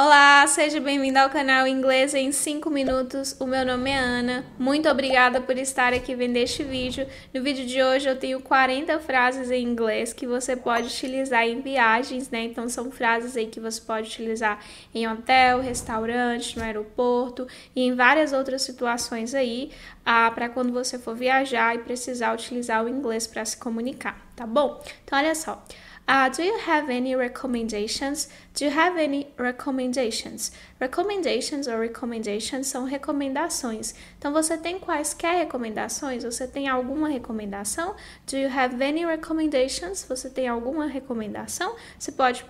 Olá, seja bem-vindo ao canal Inglês em 5 Minutos. O meu nome é Ana. Muito obrigada por estar aqui vendo este vídeo. No vídeo de hoje eu tenho 40 frases em inglês que você pode utilizar em viagens, né? Então são frases aí que você pode utilizar em hotel, restaurante, no aeroporto e em várias outras situações aí, ah, para quando você for viajar e precisar utilizar o inglês para se comunicar, tá bom? Então olha só. Uh, do you have any recommendations? Do you have any recommendations? Recommendations ou recommendations são recomendações. Então, você tem quaisquer recomendações? Você tem alguma recomendação? Do you have any recommendations? Você tem alguma recomendação? Você pode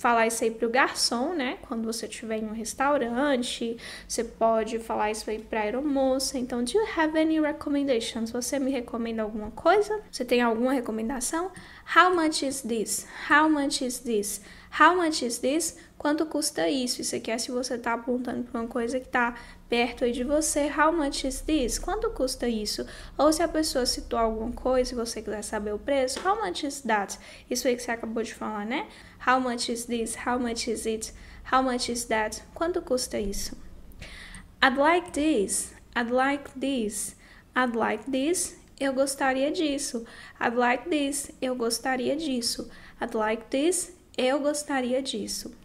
falar isso aí para o garçom, né? Quando você estiver em um restaurante, você pode falar isso aí para aeromoça. Então, do you have any recommendations? Você me recomenda alguma coisa? Você tem alguma recomendação? How much is this? How much is this? How much is this? Quanto custa isso? Isso aqui é se você está apontando para uma coisa que está perto de você. How much is this? Quanto custa isso? Ou se a pessoa citou alguma coisa e você quiser saber o preço, how much is that? Isso aí que você acabou de falar, né? How much is this? How much is it? How much is that? Quanto custa isso? I'd like this. I'd like this. I'd like this. Eu gostaria disso. I'd like this. Eu gostaria disso. I'd like this. Eu gostaria disso.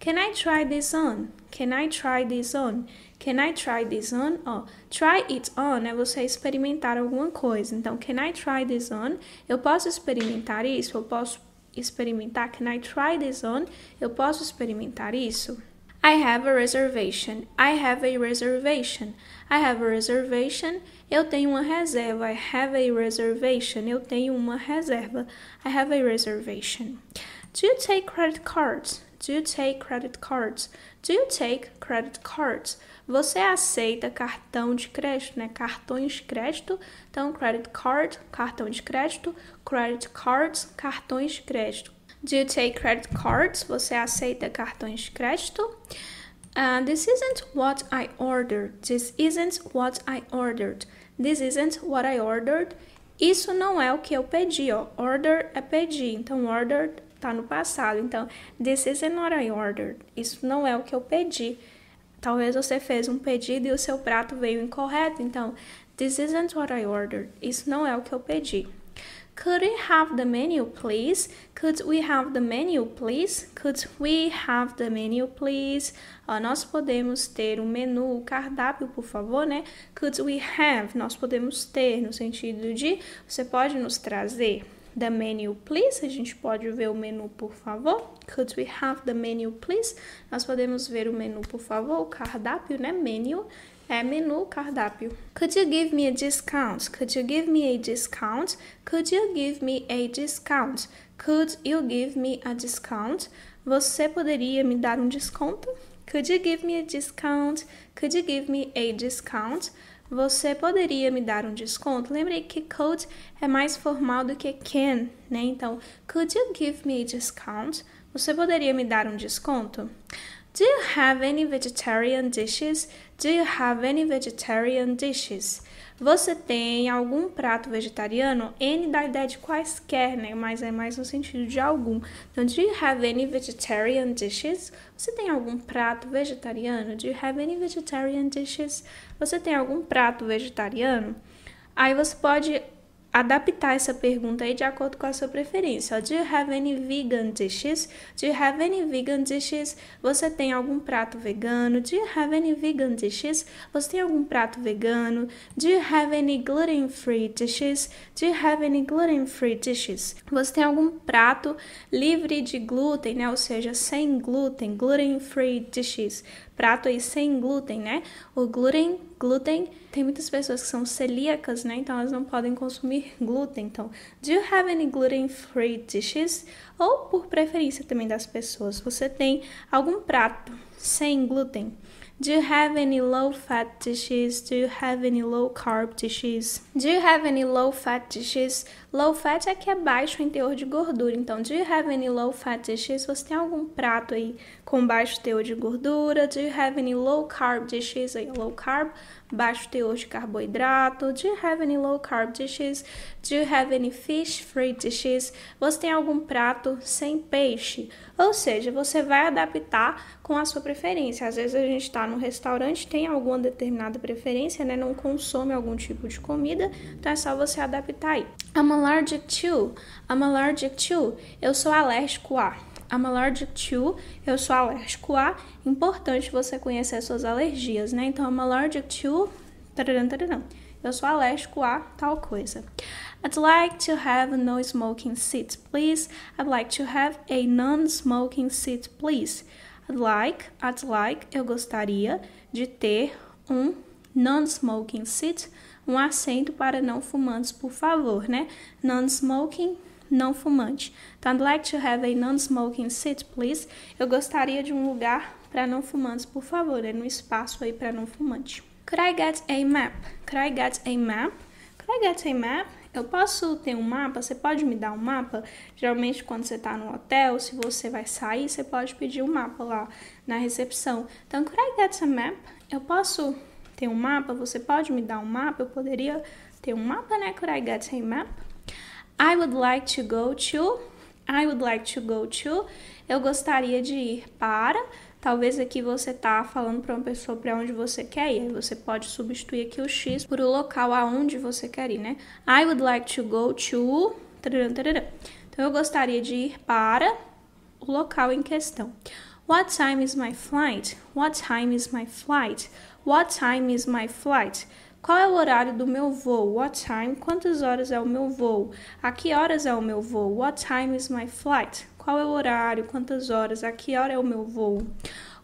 Can I try this on? Can I try this on? Can I try this on? Oh, try it on é você experimentar alguma coisa. Então, can I try this on? Eu posso experimentar isso? Eu posso experimentar? Can I try this on? Eu posso experimentar isso? I have a reservation. I have a reservation. I have a reservation. Eu tenho uma reserva. I have a reservation. Eu tenho uma reserva. I have a reservation. Do you take credit cards? Do you take credit cards? Do you take credit cards? Você aceita cartão de crédito, né? Cartões de crédito. Então, credit card, cartão de crédito. Credit cards, cartões de crédito. Do you take credit cards? Você aceita cartões de crédito? Uh, this isn't what I ordered. This isn't what I ordered. This isn't what I ordered. Isso não é o que eu pedi, ó. Order é pedir. Então, ordered está no passado. Então, this is not I ordered. Isso não é o que eu pedi. Talvez você fez um pedido e o seu prato veio incorreto. Então, this isn't what I ordered. Isso não é o que eu pedi. Could we have the menu, please? Could we have the menu, please? Could we have the menu, please? Uh, nós podemos ter o um menu, o cardápio, por favor, né? Could we have? Nós podemos ter, no sentido de você pode nos trazer the menu, please? A gente pode ver o menu, por favor? Could we have the menu, please? Nós podemos ver o menu, por favor? O cardápio, né? Menu é menu, cardápio. Could you give me a discount? Could you give me a discount? Could you give me a discount? Could you give me a discount? Você poderia me dar um desconto? Could you give me a discount? Could you give me a discount? Você poderia me dar um desconto? Lembrei que could é mais formal do que can, né? Então, could you give me a discount? Você poderia me dar um desconto? Do you have any vegetarian dishes? Do you have any vegetarian dishes? Você tem algum prato vegetariano? N dá a ideia de quaisquer, né? Mas é mais no sentido de algum. Então, do you have any vegetarian dishes? Você tem algum prato vegetariano? Do you have any vegetarian dishes? Você tem algum prato vegetariano? Aí você pode adaptar essa pergunta aí de acordo com a sua preferência. Do you have any vegan dishes? Do you have any vegan dishes? Você tem algum prato vegano? Do you have any vegan dishes? Você tem algum prato vegano? Do you have any gluten-free dishes? Do you have any gluten-free dishes? Você tem algum prato livre de glúten, né? Ou seja, sem glúten, gluten-free dishes prato aí sem glúten, né? O glúten, glúten, tem muitas pessoas que são celíacas, né? Então elas não podem consumir glúten. Então, do you have any gluten-free dishes? Ou por preferência também das pessoas, você tem algum prato sem glúten? Do you have any low fat dishes? Do you have any low carb dishes? Do you have any low fat dishes? Low fat é que é baixo em teor de gordura. Então, do you have any low fat dishes? Você tem algum prato aí com baixo teor de gordura. Do you have any low carb dishes? low carb, baixo teor de carboidrato. Do you have any low carb dishes? Do you have any fish free dishes? Você tem algum prato sem peixe? Ou seja, você vai adaptar com a sua preferência. Às vezes a gente está num restaurante, tem alguma determinada preferência, né? Não consome algum tipo de comida, então é só você adaptar aí. I'm allergic to. I'm allergic to. Eu sou alérgico a. I'm allergic to, eu sou alérgico a. Importante você conhecer suas alergias, né? Então, I'm allergic to. Tararam, tararam. Eu sou alérgico a tal coisa. I'd like to have a no smoking seat, please. I'd like to have a non-smoking seat, please. I'd like, I'd like, eu gostaria de ter um non-smoking seat, um assento para não fumantes, por favor, né? Non-smoking não fumante. Então, I'd like to have a non-smoking seat, please. Eu gostaria de um lugar para não fumantes, por favor. É um espaço aí para não fumante. Could I get a map? Could I get a map? Could I get a map? Eu posso ter um mapa? Você pode me dar um mapa? Geralmente, quando você está no hotel, se você vai sair, você pode pedir um mapa lá na recepção. Então, could I get a map? Eu posso ter um mapa? Você pode me dar um mapa? Eu poderia ter um mapa, né? Could I get a map? I would like to go to. I would like to go to. Eu gostaria de ir para. Talvez aqui você tá falando para uma pessoa para onde você quer ir. Você pode substituir aqui o X por o local aonde você quer ir, né? I would like to go to. Então eu gostaria de ir para o local em questão. What time is my flight? What time is my flight? What time is my flight? Qual é o horário do meu voo? What time? Quantas horas é o meu voo? A que horas é o meu voo? What time is my flight? Qual é o horário? Quantas horas? A que hora é o meu voo?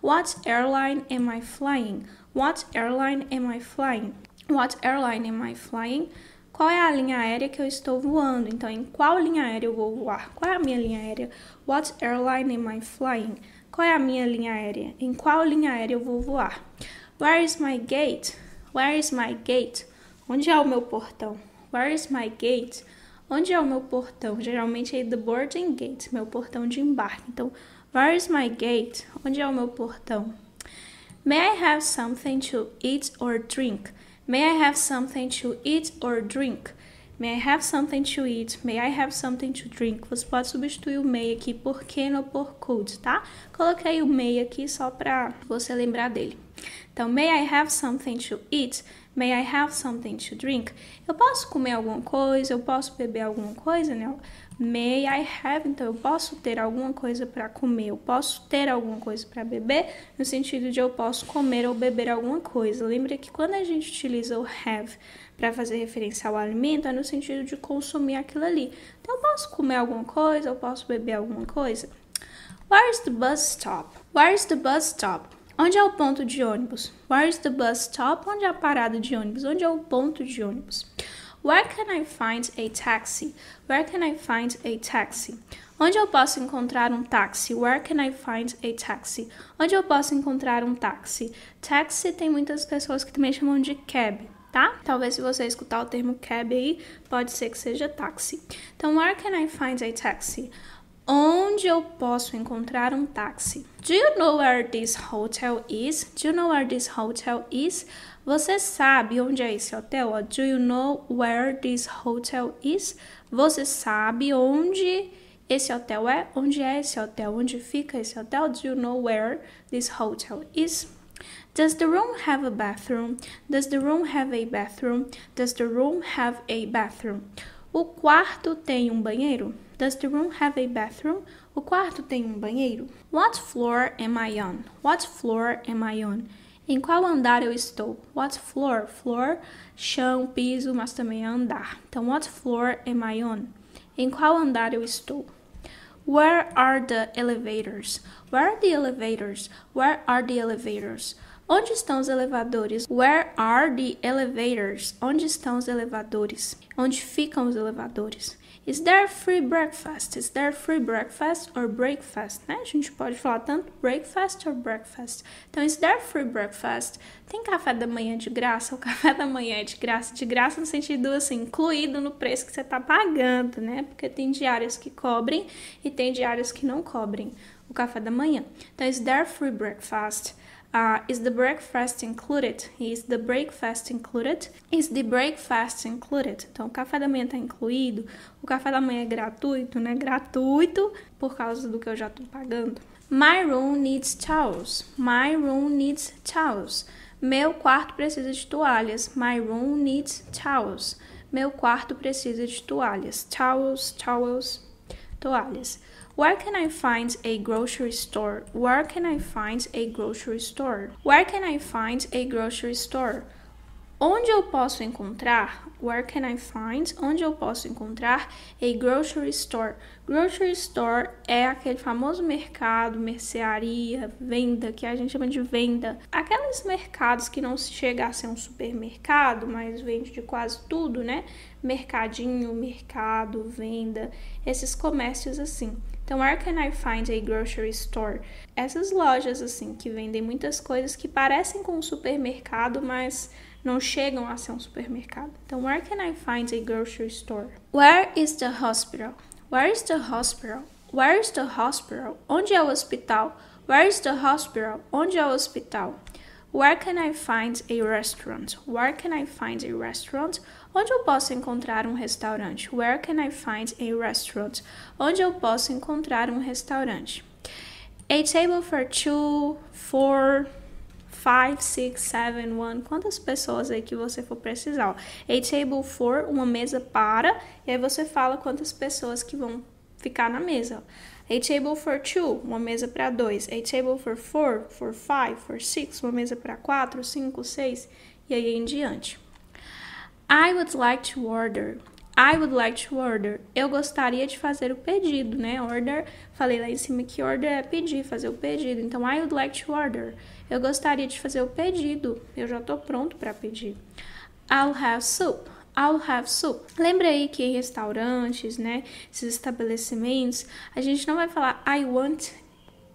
What airline am I flying? What airline am I flying? What airline am I flying? Qual é a linha aérea que eu estou voando? Então, em qual linha aérea eu vou voar? Qual é a minha linha aérea? What airline am I flying? Qual é a minha linha aérea? Em qual linha aérea eu vou voar? Where is my gate? Where is my gate? Onde é o meu portão? Where is my gate? Onde é o meu portão? Geralmente é the boarding gate, meu portão de embarque. Então, where is my gate? Onde é o meu portão? May I have something to eat or drink? May I have something to eat or drink? May I have something to eat? May I have something to drink? Você pode substituir o may aqui por can ou por could, tá? Coloquei o may aqui só para você lembrar dele. Então, may I have something to eat? May I have something to drink? Eu posso comer alguma coisa? Eu posso beber alguma coisa? Né? May I have? Então, eu posso ter alguma coisa para comer? Eu posso ter alguma coisa para beber? No sentido de eu posso comer ou beber alguma coisa. Lembra que quando a gente utiliza o have para fazer referência ao alimento, é no sentido de consumir aquilo ali. Então, eu posso comer alguma coisa? Eu posso beber alguma coisa? Where's the bus stop? Where's the bus stop? Onde é o ponto de ônibus? Where is the bus stop? Onde é a parada de ônibus? Onde é o ponto de ônibus? Where can I find a taxi? Where can I find a taxi? Onde eu posso encontrar um táxi? Where can I find a taxi? Onde eu posso encontrar um táxi? Taxi tem muitas pessoas que também chamam de cab, tá? Talvez se você escutar o termo cab aí, pode ser que seja táxi. Então, where can I find a taxi? Onde eu posso encontrar um táxi? Do you know where this hotel is? Do you know where this hotel is? Você sabe onde é esse hotel? Do you know where this hotel is? Você sabe onde esse hotel é? Onde é esse hotel? Onde fica esse hotel? Do you know where this hotel is? Does the room have a bathroom? Does the room have a bathroom? Does the room have a bathroom? O quarto tem um banheiro? Does the room have a bathroom? O quarto tem um banheiro? What floor am I on? What floor am I on? Em qual andar eu estou? What floor? Floor, chão, piso, mas também é andar. Então, what floor am I on? Em qual andar eu estou? Where are the elevators? Where are the elevators? Where are the elevators? Onde estão os elevadores? Where are the elevators? Onde estão os elevadores? Onde ficam os elevadores? Is there free breakfast? Is there free breakfast or breakfast? Né? A gente pode falar tanto breakfast or breakfast. Então, is there free breakfast? Tem café da manhã de graça? O café da manhã é de graça? De graça no sentido assim, incluído no preço que você está pagando, né? Porque tem diários que cobrem e tem diários que não cobrem o café da manhã. Então, is there free breakfast? Uh, is the breakfast included? Is the breakfast included? Is the breakfast included? Então, o café da manhã está incluído. O café da manhã é gratuito, né? Gratuito por causa do que eu já estou pagando. My room needs towels. My room needs towels. Meu quarto precisa de toalhas. My room needs towels. Meu quarto precisa de toalhas. Towels, towels, toalhas. Where can I find a grocery store? Where can I find a grocery store? Where can I find a grocery store? Onde eu posso encontrar? Where can I find? Onde eu posso encontrar a grocery store? Grocery store é aquele famoso mercado, mercearia, venda, que a gente chama de venda. Aqueles mercados que não chega a ser um supermercado, mas vende de quase tudo, né? Mercadinho, mercado, venda, esses comércios assim. Então, Where Can I Find a Grocery Store? Essas lojas, assim, que vendem muitas coisas que parecem com um supermercado, mas não chegam a ser um supermercado. Então, Where Can I Find a Grocery Store? Where is the hospital? Where is the hospital? Where is the hospital? Onde é o hospital? Where is the hospital? Onde é o hospital? Where can I find a restaurant? Where can I find a restaurant? Onde eu posso encontrar um restaurante? Where can I find a restaurant? Onde eu posso encontrar um restaurante? A table for two, four, five, six, seven, one. Quantas pessoas aí que você for precisar? A table for, uma mesa para. E aí você fala quantas pessoas que vão ficar na mesa. A table for two, uma mesa para dois. A table for four, for five, for six, uma mesa para quatro, cinco, seis e aí em diante. I would like to order. I would like to order. Eu gostaria de fazer o pedido, né? Order, falei lá em cima que order é pedir, fazer o pedido. Então, I would like to order. Eu gostaria de fazer o pedido. Eu já tô pronto para pedir. I'll have soup. I'll have soup. Lembra aí que em restaurantes, né? Esses estabelecimentos, a gente não vai falar I want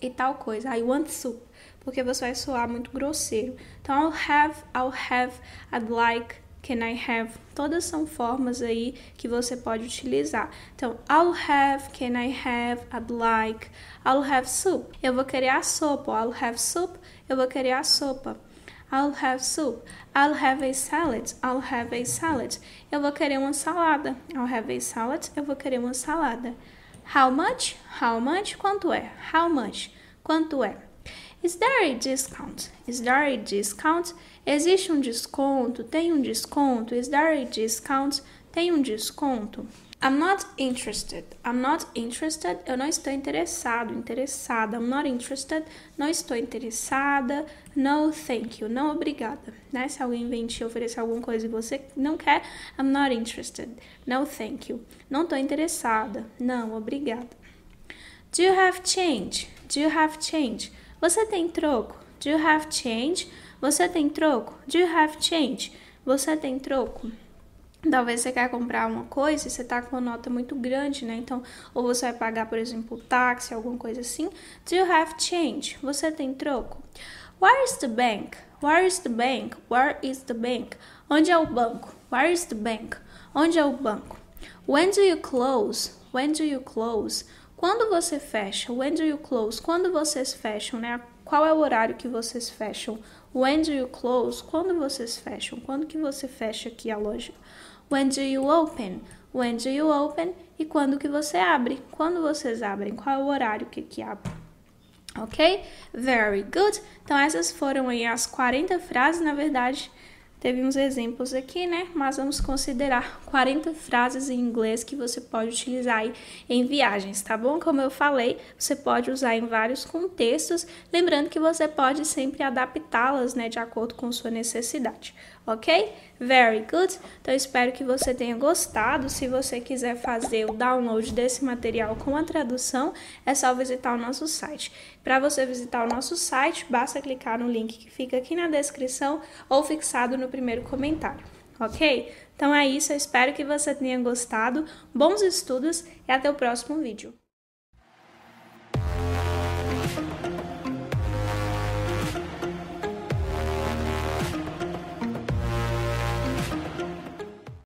e tal coisa. I want soup. Porque você vai soar muito grosseiro. Então, I'll have, I'll have, I'd like, can né, I have, todas são formas aí que você pode utilizar. Então, I'll have, can I have, I'd like, I'll have soup, eu vou querer a sopa, I'll have soup, eu vou querer a sopa. I'll have soup. I'll have a salad. I'll have a salad. Eu vou querer uma salada. I'll have a salad. Eu vou querer uma salada. How much? How much? Quanto é? How much? Quanto é? Is there a discount? Is there a discount? Existe um desconto? Tem um desconto? Is there a discount? Tem um desconto? I'm not interested. I'm not interested. Eu não estou interessado, interessada. I'm not interested. Não estou interessada. No, thank you. Não, obrigada. Né? Se alguém vem te oferecer alguma coisa e você não quer, I'm not interested. No, thank you. Não estou interessada. Não, obrigada. Do you have change? Do you have change? Você tem troco? Do you have change? Você tem troco? Do you have change? Você tem troco? Talvez você quer comprar uma coisa e você tá com uma nota muito grande, né? Então, ou você vai pagar, por exemplo, táxi, alguma coisa assim. Do you have change? Você tem troco? Where is the bank? Where is the bank? Where is the bank? Onde é o banco? Where is the bank? Onde é o banco? When do you close? When do you close? Quando você fecha? When do you close? Quando vocês fecham, né? Qual é o horário que vocês fecham? When do you close? Quando vocês fecham? Quando que você fecha aqui a loja? When do you open? When do you open? E quando que você abre? Quando vocês abrem? Qual é o horário que, que abre? Ok? Very good. Então, essas foram aí as 40 frases, na verdade teve uns exemplos aqui, né? Mas vamos considerar 40 frases em inglês que você pode utilizar aí em viagens, tá bom? Como eu falei, você pode usar em vários contextos, lembrando que você pode sempre adaptá-las, né, de acordo com sua necessidade ok? Very good. Então espero que você tenha gostado. Se você quiser fazer o download desse material com a tradução, é só visitar o nosso site. Para você visitar o nosso site, basta clicar no link que fica aqui na descrição ou fixado no primeiro comentário, ok? Então é isso, eu espero que você tenha gostado. Bons estudos e até o próximo vídeo.